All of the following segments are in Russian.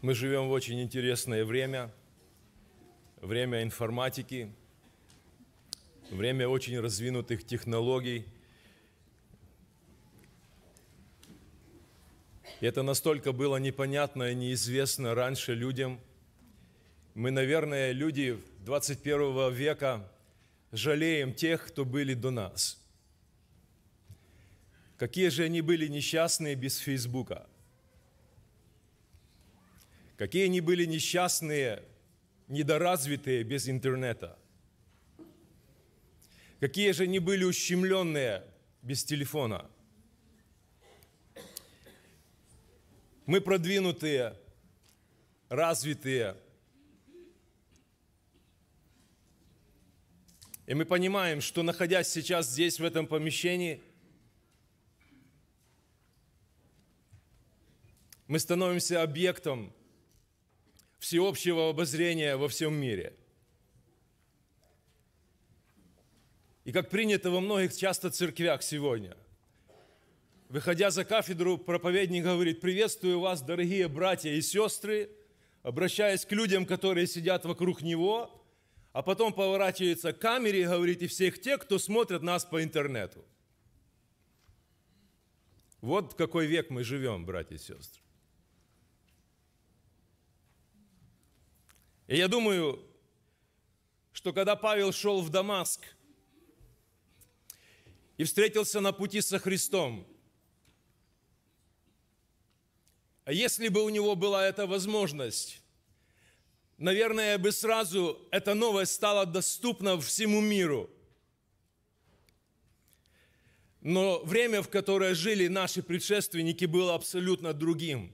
Мы живем в очень интересное время, время информатики, время очень развинутых технологий. И это настолько было непонятно и неизвестно раньше людям. Мы, наверное, люди 21 века жалеем тех, кто были до нас. Какие же они были несчастные без Фейсбука – Какие они были несчастные, недоразвитые без интернета. Какие же они были ущемленные без телефона. Мы продвинутые, развитые. И мы понимаем, что находясь сейчас здесь, в этом помещении, мы становимся объектом – всеобщего обозрения во всем мире. И как принято во многих часто церквях сегодня, выходя за кафедру, проповедник говорит, приветствую вас, дорогие братья и сестры, обращаясь к людям, которые сидят вокруг него, а потом поворачивается к камере и говорит, и всех тех, кто смотрит нас по интернету. Вот в какой век мы живем, братья и сестры. И я думаю, что когда Павел шел в Дамаск и встретился на пути со Христом, а если бы у него была эта возможность, наверное, бы сразу эта новость стала доступна всему миру. Но время, в которое жили наши предшественники, было абсолютно другим.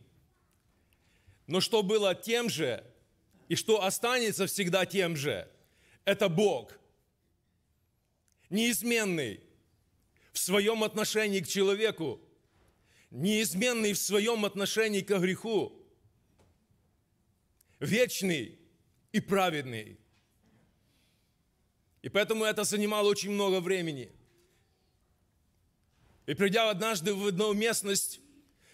Но что было тем же, и что останется всегда тем же? Это Бог, неизменный в своем отношении к человеку, неизменный в своем отношении к греху, вечный и праведный. И поэтому это занимало очень много времени. И придя однажды в одну местность,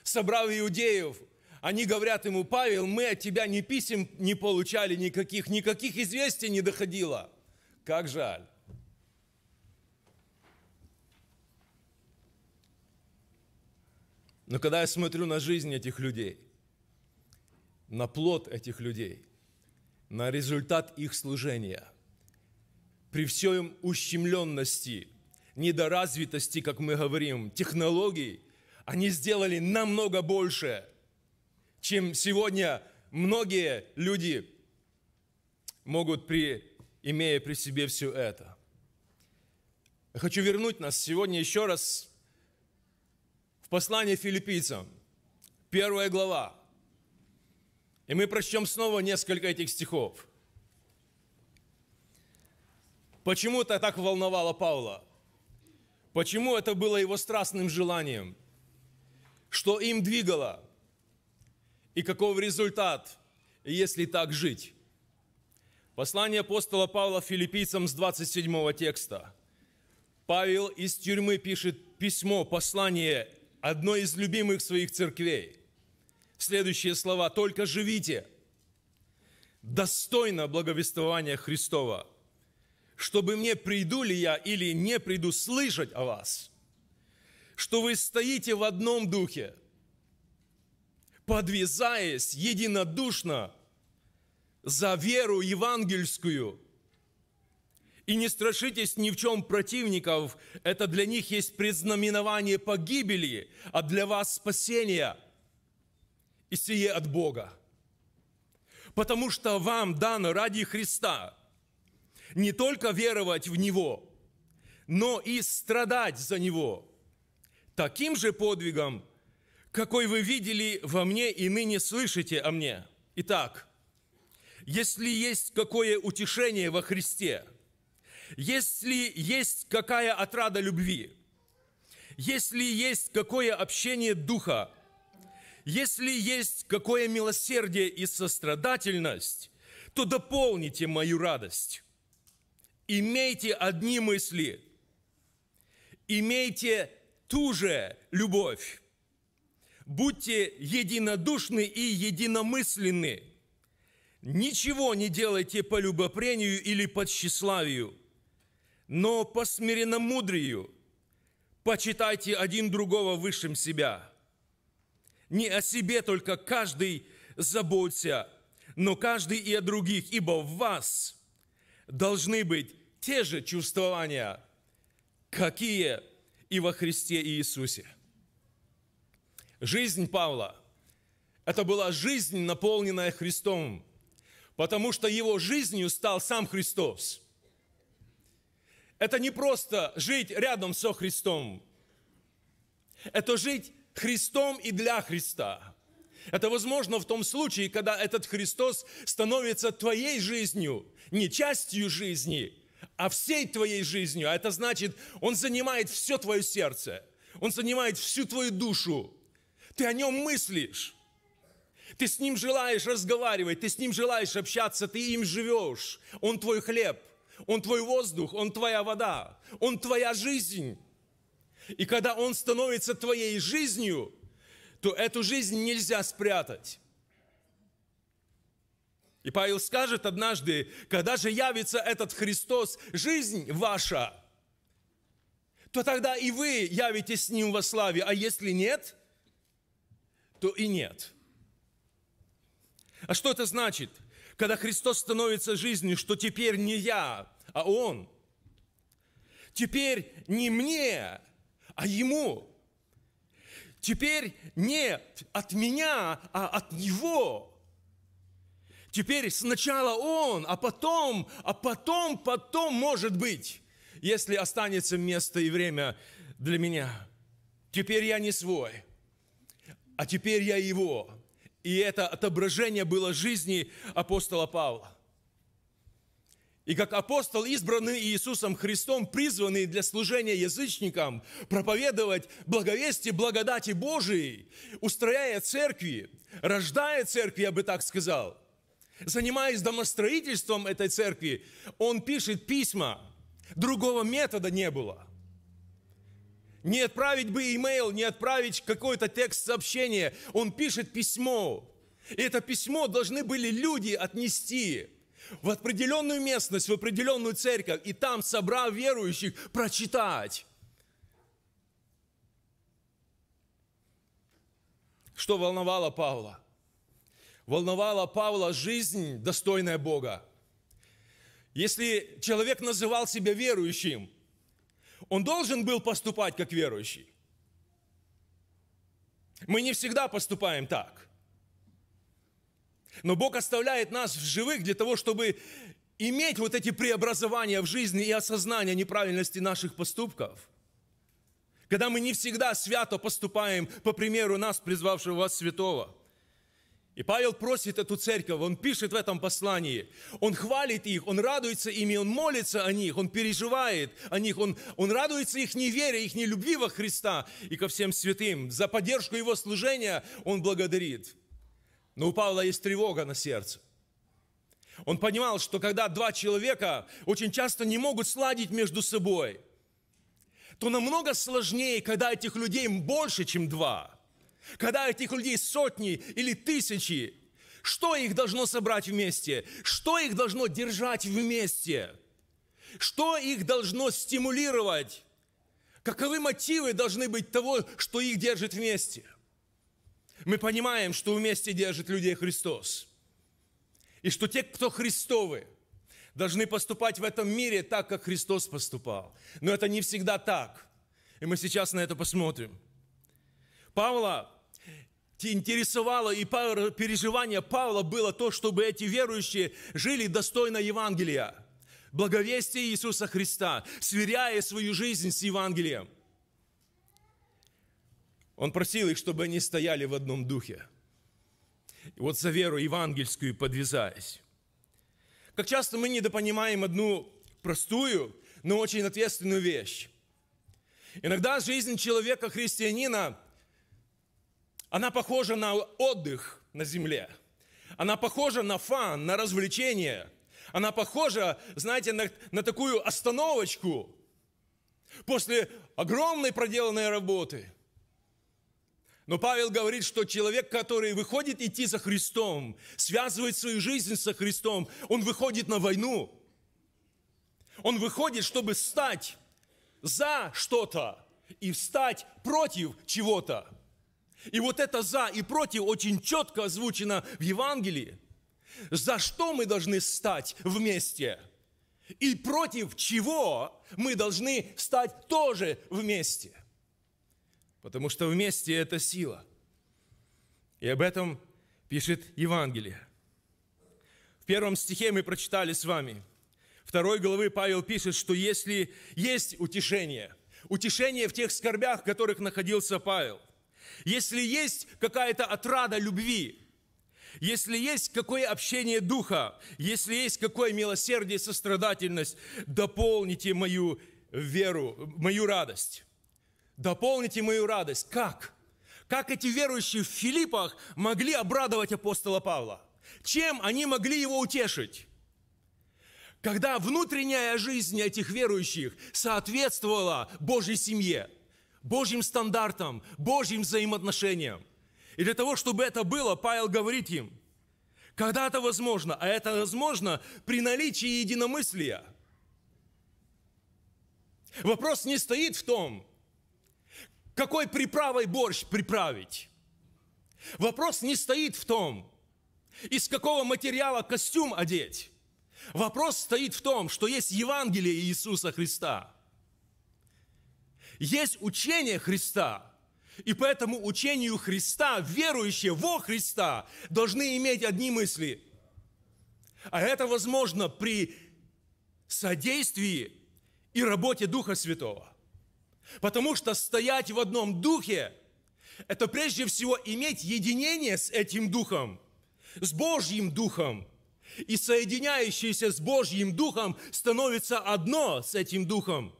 собрал иудеев – они говорят ему, Павел, мы от тебя ни писем не получали никаких, никаких известий не доходило. Как жаль. Но когда я смотрю на жизнь этих людей, на плод этих людей, на результат их служения, при всем ущемленности, недоразвитости, как мы говорим, технологий, они сделали намного больше, чем сегодня многие люди могут, при, имея при себе все это. Я хочу вернуть нас сегодня еще раз в послание филиппийцам, первая глава. И мы прочтем снова несколько этих стихов. Почему это так волновало Павла? Почему это было его страстным желанием? Что им двигало – и каков результат, если так жить. Послание апостола Павла филиппийцам с 27 текста. Павел из тюрьмы пишет письмо, послание одной из любимых своих церквей. Следующие слова. «Только живите достойно благовествования Христова, чтобы мне приду ли я или не приду слышать о вас, что вы стоите в одном духе, подвязаясь единодушно за веру евангельскую. И не страшитесь ни в чем противников, это для них есть предзнаменование погибели, а для вас спасение. И сие от Бога. Потому что вам дано ради Христа не только веровать в Него, но и страдать за Него. Таким же подвигом – какой вы видели во мне и ныне слышите о мне. Итак, если есть какое утешение во Христе, если есть какая отрада любви, если есть какое общение Духа, если есть какое милосердие и сострадательность, то дополните мою радость. Имейте одни мысли, имейте ту же любовь, будьте единодушны и единомысленны. Ничего не делайте по любопрению или по тщеславию, но по смиренномудрию почитайте один другого высшим себя. Не о себе только каждый заботься, но каждый и о других, ибо в вас должны быть те же чувствования, какие и во Христе Иисусе. Жизнь Павла – это была жизнь, наполненная Христом, потому что его жизнью стал сам Христос. Это не просто жить рядом со Христом, это жить Христом и для Христа. Это возможно в том случае, когда этот Христос становится твоей жизнью, не частью жизни, а всей твоей жизнью. А это значит, Он занимает все твое сердце, Он занимает всю твою душу, ты о нем мыслишь. Ты с ним желаешь разговаривать, ты с ним желаешь общаться, ты им живешь. Он твой хлеб, он твой воздух, он твоя вода, он твоя жизнь. И когда он становится твоей жизнью, то эту жизнь нельзя спрятать. И Павел скажет однажды, когда же явится этот Христос, жизнь ваша, то тогда и вы явитесь с Ним во славе, а если нет – то и нет. А что это значит, когда Христос становится жизнью, что теперь не я, а Он? Теперь не мне, а Ему. Теперь не от меня, а от Него. Теперь сначала Он, а потом, а потом, потом, может быть, если останется место и время для меня. Теперь я не свой – а теперь я его. И это отображение было жизни апостола Павла. И как апостол, избранный Иисусом Христом, призванный для служения язычникам, проповедовать благовестие благодати Божией, устрояя церкви, рождая церкви, я бы так сказал, занимаясь домостроительством этой церкви, он пишет письма. Другого метода не было – не отправить бы имейл, не отправить какой-то текст сообщения. Он пишет письмо. И это письмо должны были люди отнести в определенную местность, в определенную церковь, и там, собрав верующих, прочитать. Что волновало Павла? Волновала Павла жизнь, достойная Бога. Если человек называл себя верующим – он должен был поступать как верующий. Мы не всегда поступаем так. Но Бог оставляет нас в живых для того, чтобы иметь вот эти преобразования в жизни и осознание неправильности наших поступков. Когда мы не всегда свято поступаем по примеру нас, призвавшего вас святого – и Павел просит эту церковь, он пишет в этом послании, он хвалит их, он радуется ими, он молится о них, он переживает о них, он, он радуется их невере, их нелюбви во Христа и ко всем святым. За поддержку его служения он благодарит. Но у Павла есть тревога на сердце. Он понимал, что когда два человека очень часто не могут сладить между собой, то намного сложнее, когда этих людей больше, чем два – когда этих людей сотни или тысячи, что их должно собрать вместе? Что их должно держать вместе? Что их должно стимулировать? Каковы мотивы должны быть того, что их держит вместе? Мы понимаем, что вместе держит людей Христос. И что те, кто Христовы, должны поступать в этом мире так, как Христос поступал. Но это не всегда так. И мы сейчас на это посмотрим. Павла интересовало и переживание Павла было то, чтобы эти верующие жили достойно Евангелия, благовестия Иисуса Христа, сверяя свою жизнь с Евангелием. Он просил их, чтобы они стояли в одном духе. И вот за веру евангельскую подвязаясь. Как часто мы недопонимаем одну простую, но очень ответственную вещь. Иногда жизнь человека-христианина – она похожа на отдых на земле. Она похожа на фан, на развлечение. Она похожа, знаете, на, на такую остановочку после огромной проделанной работы. Но Павел говорит, что человек, который выходит идти за Христом, связывает свою жизнь со Христом, он выходит на войну. Он выходит, чтобы стать за что-то и встать против чего-то. И вот это «за» и «против» очень четко озвучено в Евангелии. За что мы должны стать вместе? И против чего мы должны стать тоже вместе? Потому что вместе это сила. И об этом пишет Евангелие. В первом стихе мы прочитали с вами. Второй главы Павел пишет, что если есть утешение, утешение в тех скорбях, в которых находился Павел – если есть какая-то отрада любви, если есть какое общение духа, если есть какое милосердие, сострадательность, дополните мою веру, мою радость. Дополните мою радость. Как? Как эти верующие в Филиппах могли обрадовать апостола Павла? Чем они могли его утешить? Когда внутренняя жизнь этих верующих соответствовала Божьей семье – Божьим стандартам, Божьим взаимоотношениям. И для того, чтобы это было, Павел говорит им, когда это возможно, а это возможно при наличии единомыслия. Вопрос не стоит в том, какой приправой борщ приправить. Вопрос не стоит в том, из какого материала костюм одеть. Вопрос стоит в том, что есть Евангелие Иисуса Христа – есть учение Христа, и поэтому учению Христа, верующие во Христа, должны иметь одни мысли. А это возможно при содействии и работе Духа Святого. Потому что стоять в одном Духе – это прежде всего иметь единение с этим Духом, с Божьим Духом. И соединяющийся с Божьим Духом становится одно с этим Духом –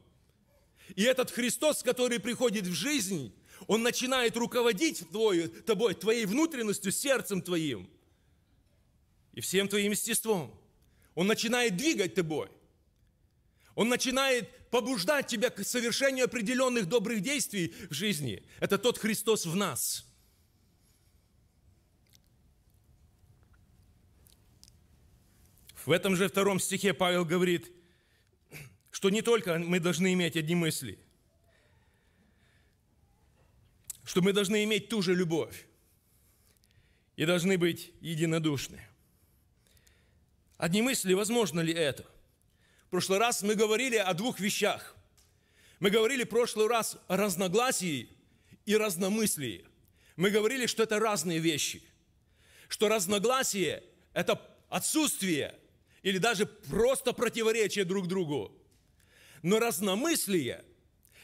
и этот Христос, который приходит в жизнь, он начинает руководить твою, тобой, твоей внутренностью, сердцем твоим и всем твоим естеством. Он начинает двигать тобой. Он начинает побуждать тебя к совершению определенных добрых действий в жизни. Это тот Христос в нас. В этом же втором стихе Павел говорит – что не только мы должны иметь одни мысли, что мы должны иметь ту же любовь и должны быть единодушны. Одни мысли, возможно ли это? В прошлый раз мы говорили о двух вещах. Мы говорили в прошлый раз о разногласии и разномыслии. Мы говорили, что это разные вещи, что разногласие – это отсутствие или даже просто противоречие друг другу. Но разномыслие,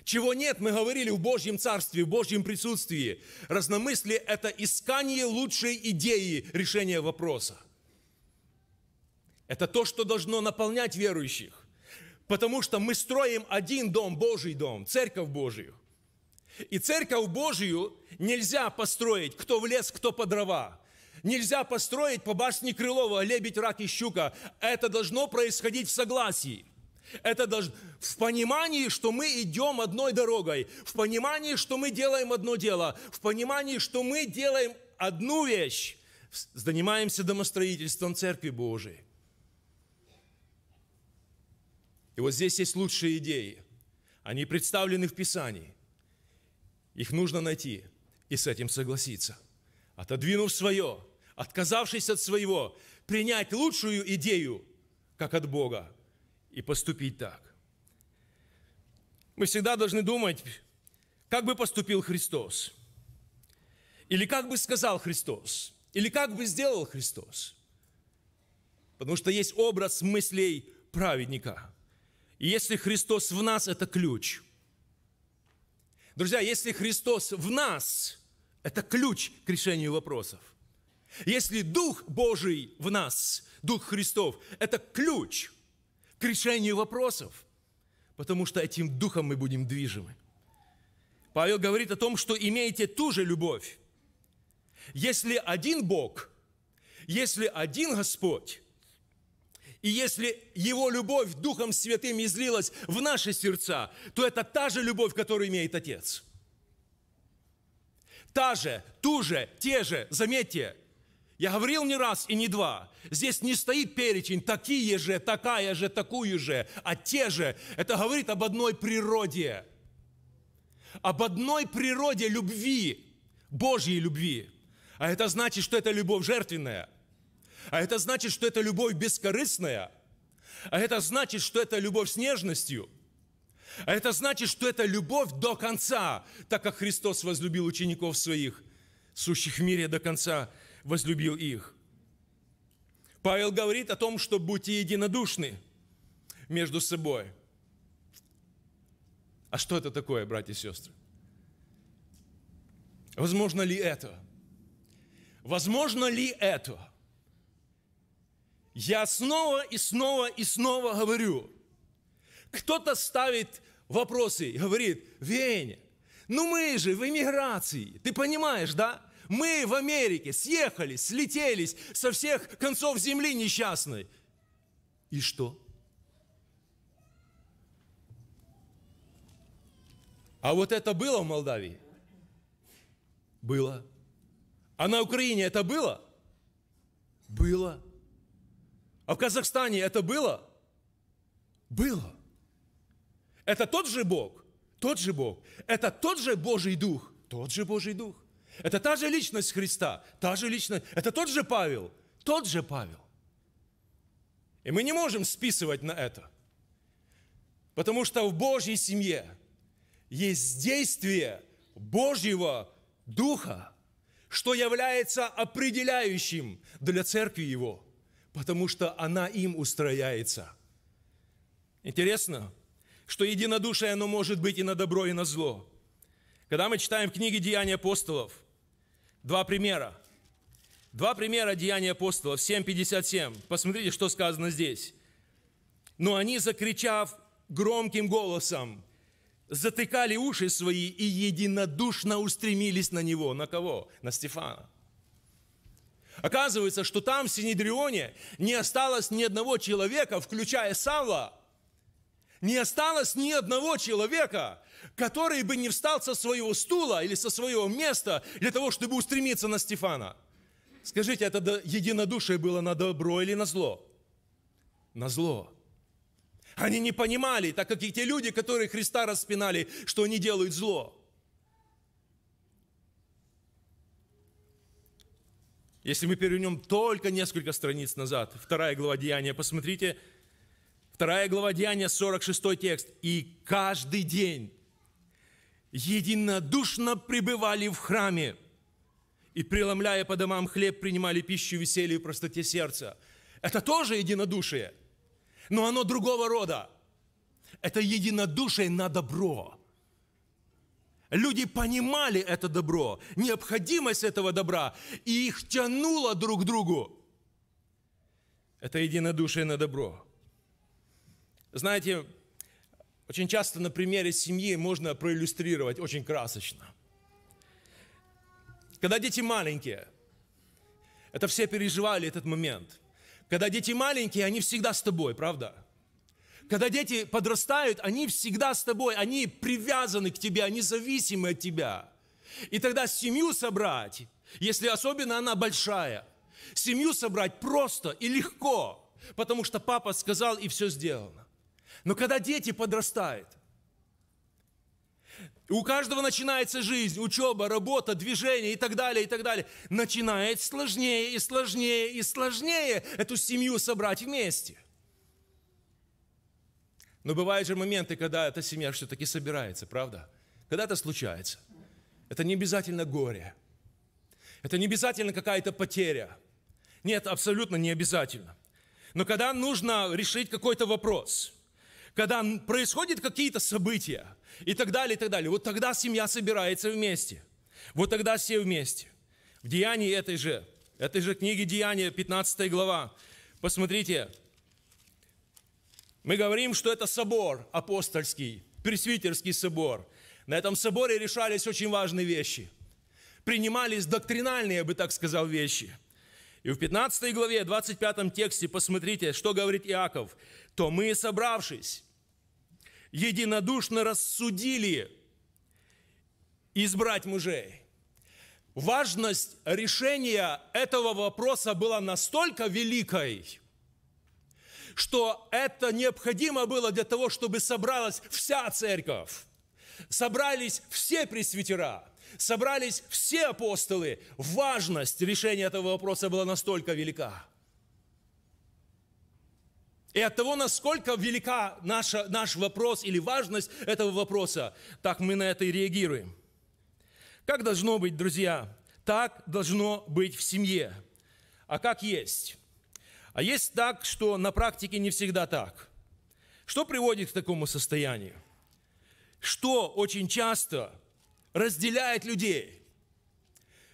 чего нет, мы говорили в Божьем Царстве, в Божьем присутствии. Разномыслие – это искание лучшей идеи решения вопроса. Это то, что должно наполнять верующих. Потому что мы строим один дом, Божий дом, церковь Божию. И церковь Божию нельзя построить, кто в лес, кто по дрова. Нельзя построить по башне Крылова, лебедь, рак и щука. Это должно происходить в согласии – это должно... в понимании, что мы идем одной дорогой, в понимании, что мы делаем одно дело, в понимании, что мы делаем одну вещь, занимаемся домостроительством Церкви Божией. И вот здесь есть лучшие идеи. Они представлены в Писании. Их нужно найти и с этим согласиться. Отодвинув свое, отказавшись от своего, принять лучшую идею, как от Бога, и поступить так. Мы всегда должны думать, как бы поступил Христос, или как бы сказал Христос, или как бы сделал Христос. Потому что есть образ мыслей праведника. И если Христос в нас, это ключ. Друзья, если Христос в нас, это ключ к решению вопросов. Если Дух Божий в нас, Дух Христов, это ключ – к решению вопросов, потому что этим духом мы будем движимы. Павел говорит о том, что имеете ту же любовь. Если один Бог, если один Господь, и если Его любовь Духом Святым излилась в наши сердца, то это та же любовь, которую имеет Отец. Та же, ту же, те же, заметьте – я говорил не раз и не два. Здесь не стоит перечень такие же, такая же, такую же, а те же. Это говорит об одной природе. Об одной природе любви, Божьей любви. А это значит, что это любовь жертвенная. А это значит, что это любовь бескорыстная. А это значит, что это любовь с нежностью. А это значит, что это любовь до конца, так как Христос возлюбил учеников своих, сущих в мире до конца – возлюбил их. Павел говорит о том, что будьте единодушны между собой. А что это такое, братья и сестры? Возможно ли это? Возможно ли это? Я снова и снова и снова говорю. Кто-то ставит вопросы и говорит, Веня, ну мы же в эмиграции, ты понимаешь, да? Мы в Америке съехались, слетелись со всех концов земли несчастной. И что? А вот это было в Молдавии? Было. А на Украине это было? Было. А в Казахстане это было? Было. Это тот же Бог? Тот же Бог. Это тот же Божий Дух? Тот же Божий Дух. Это та же личность Христа, та же личность, это тот же Павел, тот же Павел. И мы не можем списывать на это, потому что в Божьей семье есть действие Божьего Духа, что является определяющим для церкви Его, потому что она им устрояется. Интересно, что единодушие оно может быть и на добро, и на зло. Когда мы читаем книги «Деяния апостолов», Два примера. Два примера деяния апостолов, 7.57. Посмотрите, что сказано здесь. «Но они, закричав громким голосом, затыкали уши свои и единодушно устремились на него». На кого? На Стефана. Оказывается, что там, в Синедрионе, не осталось ни одного человека, включая Савла, не осталось ни одного человека, который бы не встал со своего стула или со своего места для того, чтобы устремиться на Стефана. Скажите, это единодушие было на добро или на зло? На зло. Они не понимали, так как и те люди, которые Христа распинали, что они делают зло. Если мы перевернем только несколько страниц назад, вторая глава Деяния, посмотрите, Вторая глава Деяния, 46 текст. «И каждый день единодушно пребывали в храме и, преломляя по домам хлеб, принимали пищу веселью и простоте сердца». Это тоже единодушие, но оно другого рода. Это единодушие на добро. Люди понимали это добро, необходимость этого добра, и их тянуло друг к другу. Это единодушие на добро – знаете, очень часто на примере семьи можно проиллюстрировать очень красочно. Когда дети маленькие, это все переживали этот момент. Когда дети маленькие, они всегда с тобой, правда? Когда дети подрастают, они всегда с тобой, они привязаны к тебе, они зависимы от тебя. И тогда семью собрать, если особенно она большая, семью собрать просто и легко, потому что папа сказал и все сделано. Но когда дети подрастают, у каждого начинается жизнь, учеба, работа, движение и так далее, и так далее. Начинает сложнее и сложнее и сложнее эту семью собрать вместе. Но бывают же моменты, когда эта семья все-таки собирается, правда? Когда это случается. Это не обязательно горе. Это не обязательно какая-то потеря. Нет, абсолютно не обязательно. Но когда нужно решить какой-то вопрос – когда происходят какие-то события и так далее, и так далее. Вот тогда семья собирается вместе. Вот тогда все вместе. В Деянии этой же, этой же книги Деяния, 15 глава, посмотрите, мы говорим, что это собор апостольский, пресвитерский собор. На этом соборе решались очень важные вещи. Принимались доктринальные, я бы так сказал, вещи – и в 15 главе, 25 тексте, посмотрите, что говорит Иаков. «То мы, собравшись, единодушно рассудили избрать мужей. Важность решения этого вопроса была настолько великой, что это необходимо было для того, чтобы собралась вся церковь, собрались все пресвитера, собрались все апостолы. Важность решения этого вопроса была настолько велика – и от того, насколько велика наша, наш вопрос или важность этого вопроса, так мы на это и реагируем. Как должно быть, друзья? Так должно быть в семье. А как есть? А есть так, что на практике не всегда так. Что приводит к такому состоянию? Что очень часто разделяет людей?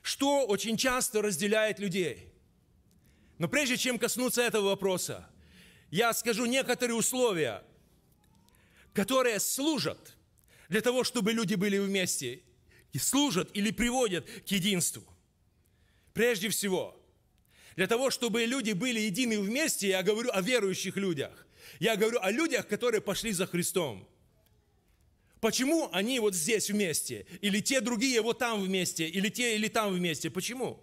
Что очень часто разделяет людей? Но прежде чем коснуться этого вопроса – я скажу некоторые условия, которые служат для того, чтобы люди были вместе, и служат или приводят к единству. Прежде всего, для того, чтобы люди были едины вместе, я говорю о верующих людях. Я говорю о людях, которые пошли за Христом. Почему они вот здесь вместе? Или те другие вот там вместе? Или те или там вместе? Почему?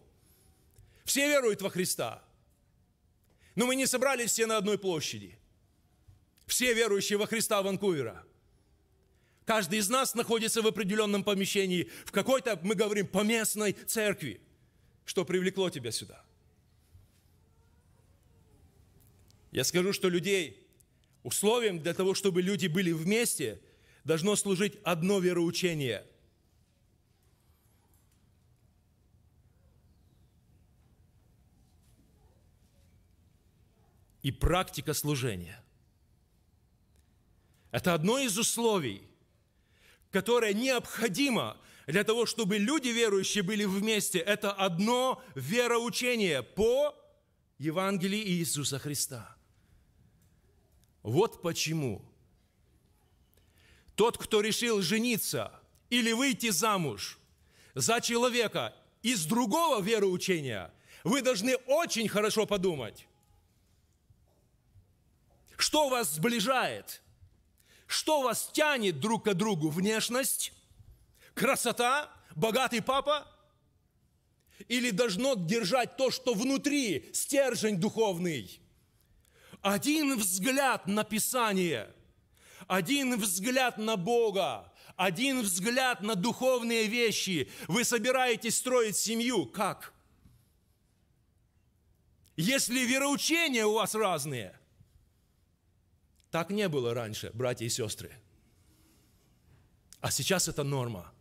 Все веруют во Христа – но мы не собрались все на одной площади. Все верующие во Христа Ванкувера. Каждый из нас находится в определенном помещении, в какой-то, мы говорим, поместной церкви. Что привлекло тебя сюда? Я скажу, что людей, условием для того, чтобы люди были вместе, должно служить одно вероучение – и практика служения. Это одно из условий, которое необходимо для того, чтобы люди верующие были вместе. Это одно вероучение по Евангелии Иисуса Христа. Вот почему тот, кто решил жениться или выйти замуж за человека из другого вероучения, вы должны очень хорошо подумать, что вас сближает? Что вас тянет друг к другу? Внешность? Красота? Богатый папа? Или должно держать то, что внутри, стержень духовный? Один взгляд на Писание, один взгляд на Бога, один взгляд на духовные вещи. Вы собираетесь строить семью. Как? Если вероучения у вас разные – так не было раньше, братья и сестры. А сейчас это норма.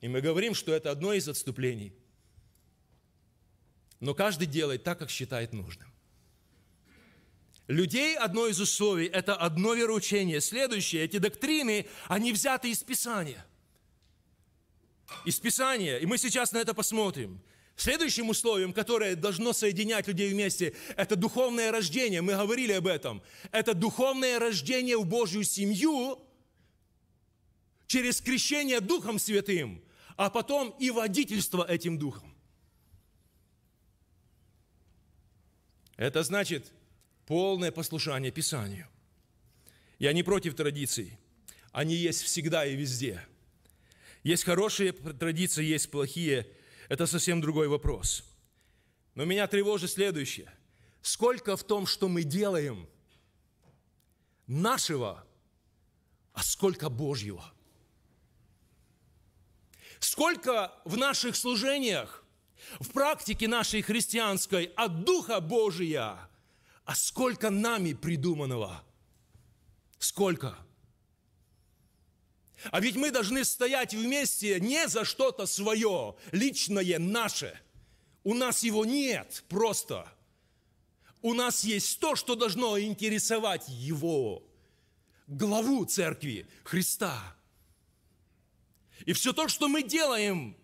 И мы говорим, что это одно из отступлений. Но каждый делает так, как считает нужным. Людей одно из условий – это одно вероучение. Следующее – эти доктрины, они взяты из Писания. Из Писания. И мы сейчас на это посмотрим – Следующим условием, которое должно соединять людей вместе, это духовное рождение. Мы говорили об этом. Это духовное рождение в Божью семью через крещение Духом Святым, а потом и водительство этим Духом. Это значит полное послушание Писанию. Я не против традиций. Они есть всегда и везде. Есть хорошие традиции, есть плохие – это совсем другой вопрос. Но меня тревожит следующее. Сколько в том, что мы делаем, нашего, а сколько Божьего? Сколько в наших служениях, в практике нашей христианской от Духа Божия, а сколько нами придуманного? Сколько? А ведь мы должны стоять вместе не за что-то свое, личное, наше. У нас его нет просто. У нас есть то, что должно интересовать его, главу церкви, Христа. И все то, что мы делаем,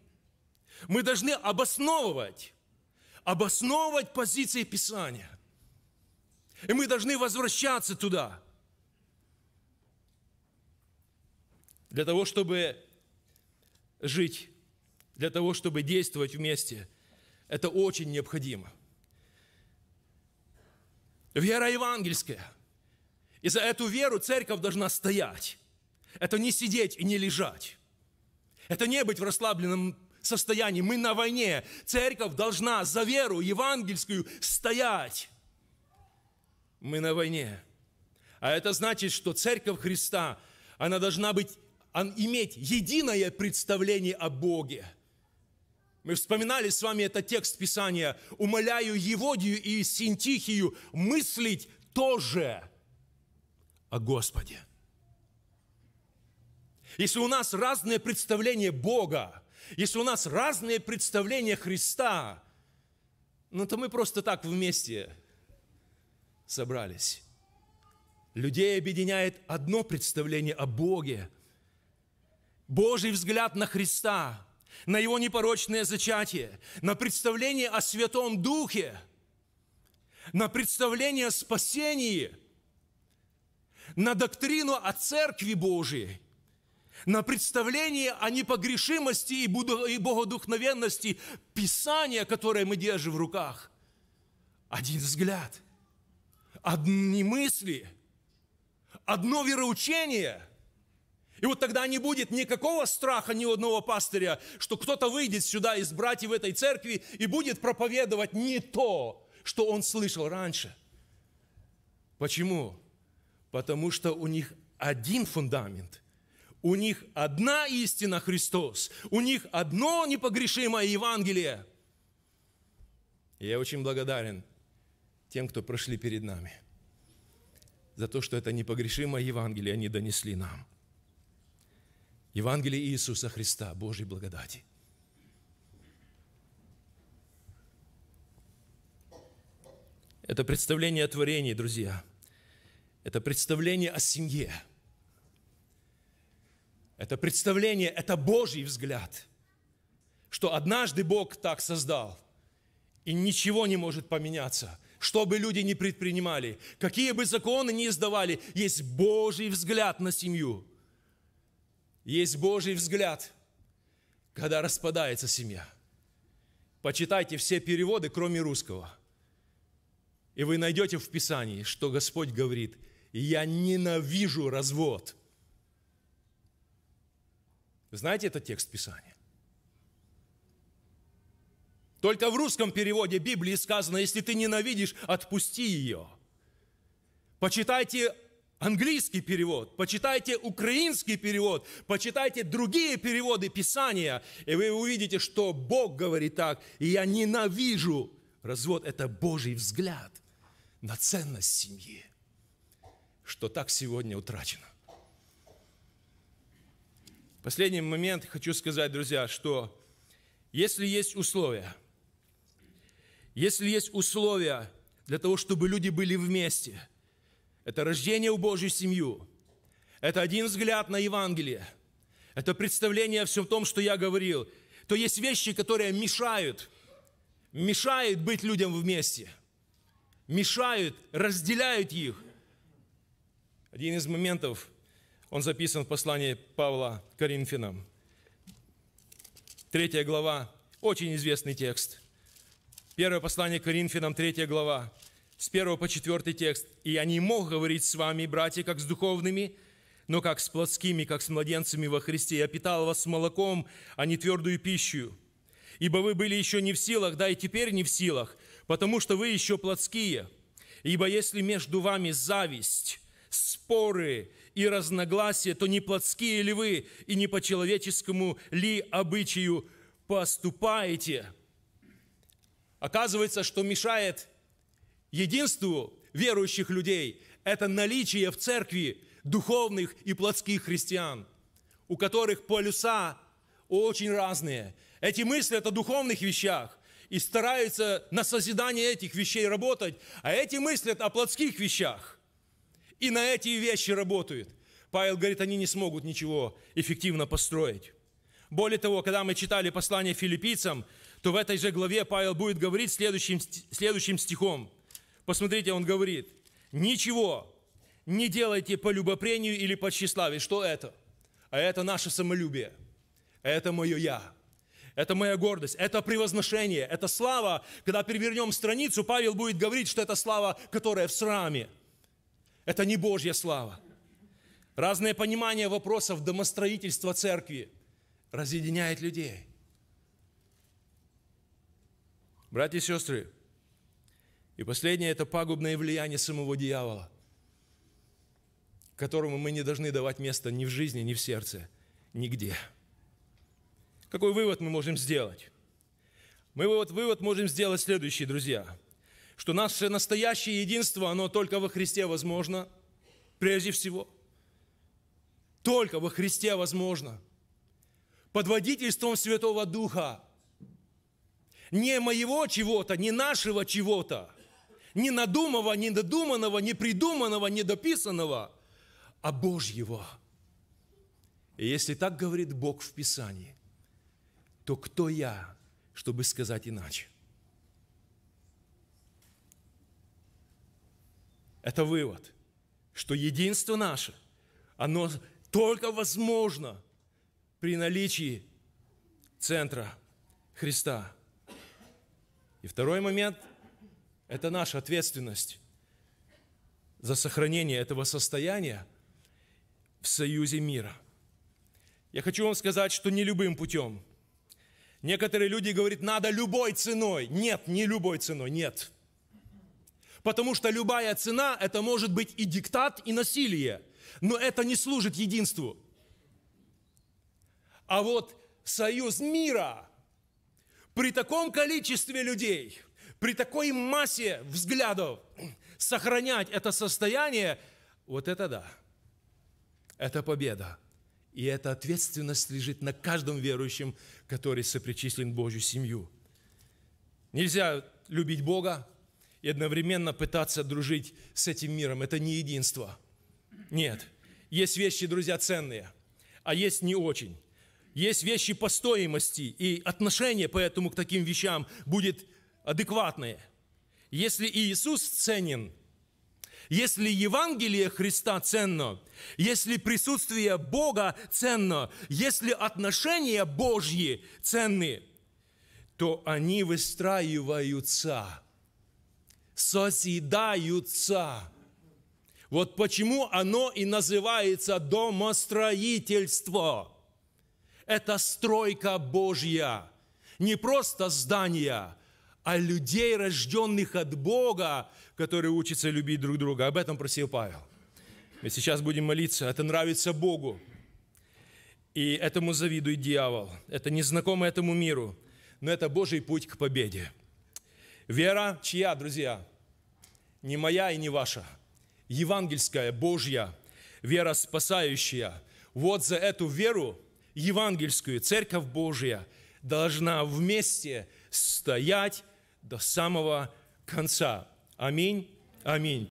мы должны обосновывать, обосновывать позиции Писания. И мы должны возвращаться туда – для того, чтобы жить, для того, чтобы действовать вместе. Это очень необходимо. Вера евангельская. И за эту веру церковь должна стоять. Это не сидеть и не лежать. Это не быть в расслабленном состоянии. Мы на войне. Церковь должна за веру евангельскую стоять. Мы на войне. А это значит, что церковь Христа, она должна быть иметь единое представление о Боге. Мы вспоминали с вами этот текст Писания. «Умоляю Еводию и Синтихию мыслить тоже о Господе». Если у нас разные представления Бога, если у нас разные представления Христа, ну то мы просто так вместе собрались. Людей объединяет одно представление о Боге – Божий взгляд на Христа, на Его непорочное зачатие, на представление о Святом Духе, на представление о спасении, на доктрину о Церкви Божией, на представление о непогрешимости и богодухновенности Писания, которое мы держим в руках. Один взгляд, одни мысли, одно вероучение – и вот тогда не будет никакого страха ни у одного пастыря, что кто-то выйдет сюда из братьев этой церкви и будет проповедовать не то, что он слышал раньше. Почему? Потому что у них один фундамент. У них одна истина Христос. У них одно непогрешимое Евангелие. я очень благодарен тем, кто прошли перед нами, за то, что это непогрешимое Евангелие они донесли нам. Евангелие Иисуса Христа, Божьей благодати. Это представление о творении, друзья. Это представление о семье. Это представление, это Божий взгляд, что однажды Бог так создал, и ничего не может поменяться – что бы люди ни предпринимали, какие бы законы ни издавали, есть Божий взгляд на семью – есть Божий взгляд, когда распадается семья. Почитайте все переводы, кроме русского. И вы найдете в Писании, что Господь говорит, я ненавижу развод. знаете этот текст Писания? Только в русском переводе Библии сказано, если ты ненавидишь, отпусти ее. Почитайте английский перевод, почитайте украинский перевод, почитайте другие переводы Писания, и вы увидите, что Бог говорит так, и я ненавижу. Развод – это Божий взгляд на ценность семьи, что так сегодня утрачено. Последний момент хочу сказать, друзья, что если есть условия, если есть условия для того, чтобы люди были вместе – это рождение в Божью семью. Это один взгляд на Евангелие. Это представление о всем том, что я говорил. То есть вещи, которые мешают, мешают быть людям вместе, мешают, разделяют их. Один из моментов, он записан в послании Павла Коринфянам. Третья глава, очень известный текст. Первое послание Коринфянам, третья глава, с 1 по 4 текст. «И я не мог говорить с вами, братья, как с духовными, но как с плотскими, как с младенцами во Христе. Я питал вас молоком, а не твердую пищу. Ибо вы были еще не в силах, да и теперь не в силах, потому что вы еще плотские. Ибо если между вами зависть, споры и разногласия, то не плотские ли вы и не по человеческому ли обычаю поступаете?» Оказывается, что мешает – единству верующих людей – это наличие в церкви духовных и плотских христиан, у которых полюса очень разные. Эти мысли – это духовных вещах, и стараются на созидание этих вещей работать, а эти мыслят о плотских вещах. И на эти вещи работают. Павел говорит, они не смогут ничего эффективно построить. Более того, когда мы читали послание филиппийцам, то в этой же главе Павел будет говорить следующим, следующим стихом. Посмотрите, он говорит, ничего не делайте по любопрению или по тщеславию. Что это? А это наше самолюбие. Это мое «я». Это моя гордость, это превозношение, это слава. Когда перевернем страницу, Павел будет говорить, что это слава, которая в сраме. Это не Божья слава. Разное понимание вопросов домостроительства церкви разъединяет людей. Братья и сестры, и последнее – это пагубное влияние самого дьявола, которому мы не должны давать места ни в жизни, ни в сердце, нигде. Какой вывод мы можем сделать? Мы вот вывод можем сделать следующий, друзья, что наше настоящее единство, оно только во Христе возможно, прежде всего. Только во Христе возможно. Под водительством Святого Духа – не моего чего-то, не нашего чего-то, не надуманного, не додуманного, не придуманного, не дописанного, а Божьего. И если так говорит Бог в Писании, то кто я, чтобы сказать иначе? Это вывод, что единство наше, оно только возможно при наличии центра Христа. И второй момент – это наша ответственность за сохранение этого состояния в союзе мира. Я хочу вам сказать, что не любым путем. Некоторые люди говорят, надо любой ценой. Нет, не любой ценой, нет. Потому что любая цена – это может быть и диктат, и насилие. Но это не служит единству. А вот союз мира при таком количестве людей – при такой массе взглядов сохранять это состояние, вот это да, это победа. И эта ответственность лежит на каждом верующем, который сопричислен в Божью семью. Нельзя любить Бога и одновременно пытаться дружить с этим миром. Это не единство. Нет. Есть вещи, друзья, ценные, а есть не очень. Есть вещи по стоимости, и отношение поэтому к таким вещам будет адекватные. Если Иисус ценен, если Евангелие Христа ценно, если присутствие Бога ценно, если отношения Божьи ценны, то они выстраиваются, созидаются. Вот почему оно и называется домостроительство. Это стройка Божья, не просто здание – а людей, рожденных от Бога, которые учатся любить друг друга. Об этом просил Павел. Мы сейчас будем молиться. Это нравится Богу. И этому завидует дьявол. Это незнакомо этому миру. Но это Божий путь к победе. Вера чья, друзья? Не моя и не ваша. Евангельская, Божья. Вера спасающая. Вот за эту веру, евангельскую, Церковь Божья, должна вместе стоять до самого конца. Аминь. Аминь.